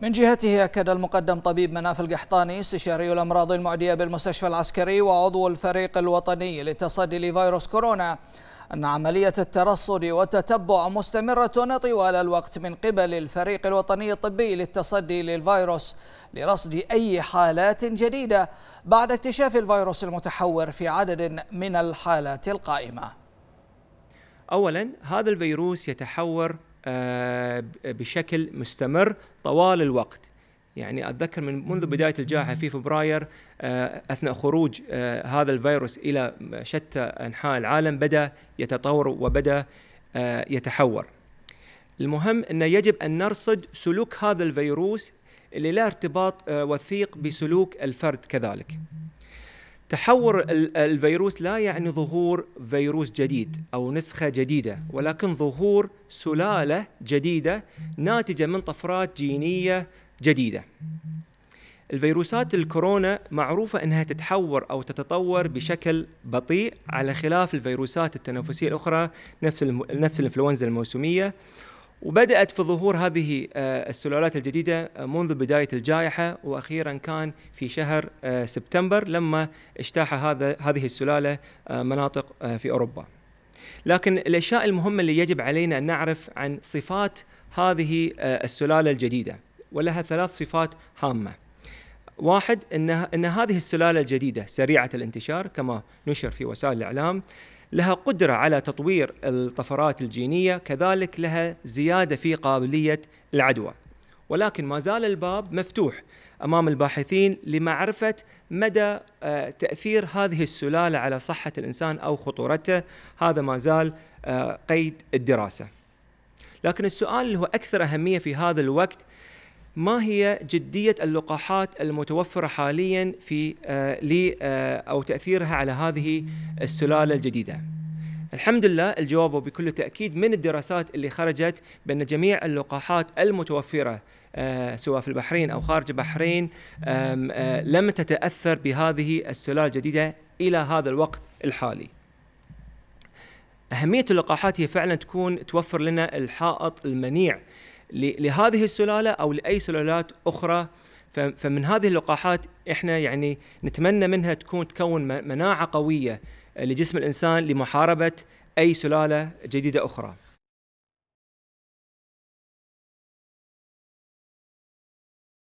من جهته أكد المقدم طبيب مناف القحطاني استشاري الأمراض المعدية بالمستشفى العسكري وعضو الفريق الوطني للتصدي لفيروس كورونا أن عملية الترصد والتتبع مستمرة طوال الوقت من قبل الفريق الوطني الطبي للتصدي للفيروس لرصد أي حالات جديدة بعد اكتشاف الفيروس المتحور في عدد من الحالات القائمة أولا هذا الفيروس يتحور آه، بشكل مستمر طوال الوقت يعني اتذكر من منذ بدايه الجائحه في فبراير آه، اثناء خروج آه، هذا الفيروس الى شتى انحاء العالم بدا يتطور وبدا يتحور. المهم انه يجب ان نرصد سلوك هذا الفيروس اللي له ارتباط وثيق بسلوك الفرد كذلك. تحور الفيروس لا يعني ظهور فيروس جديد او نسخه جديده ولكن ظهور سلاله جديده ناتجه من طفرات جينيه جديده. الفيروسات الكورونا معروفه انها تتحور او تتطور بشكل بطيء على خلاف الفيروسات التنفسيه الاخرى نفس نفس الانفلونزا الموسميه وبدات في ظهور هذه آه، السلالات الجديده آه، منذ بدايه الجائحه واخيرا كان في شهر آه، سبتمبر لما اجتاح هذا هذه السلاله مناطق في اوروبا. لكن الاشياء المهمه اللي يجب علينا ان نعرف عن صفات هذه السلاله الجديده ولها ثلاث صفات هامه. واحد ان ان هذه السلاله الجديده سريعه الانتشار كما نشر في وسائل الاعلام، لها قدرة على تطوير الطفرات الجينية كذلك لها زيادة في قابلية العدوى ولكن ما زال الباب مفتوح امام الباحثين لمعرفه مدى آه، تاثير هذه السلاله على صحه الانسان او خطورته هذا ما زال آه، قيد الدراسه لكن السؤال اللي هو اكثر اهميه في هذا الوقت ما هي جدية اللقاحات المتوفرة حاليا في آه، لي آه، أو تأثيرها على هذه السلالة الجديدة الحمد لله الجواب بكل تأكيد من الدراسات اللي خرجت بأن جميع اللقاحات المتوفرة آه، سواء في البحرين أو خارج البحرين لم تتأثر بهذه السلالة الجديدة إلى هذا الوقت الحالي أهمية اللقاحات هي فعلا تكون توفر لنا الحائط المنيع لهذه السلاله او لاي سلالات اخرى فمن هذه اللقاحات احنا يعني نتمنى منها تكون تكون مناعه قويه لجسم الانسان لمحاربه اي سلاله جديده اخرى.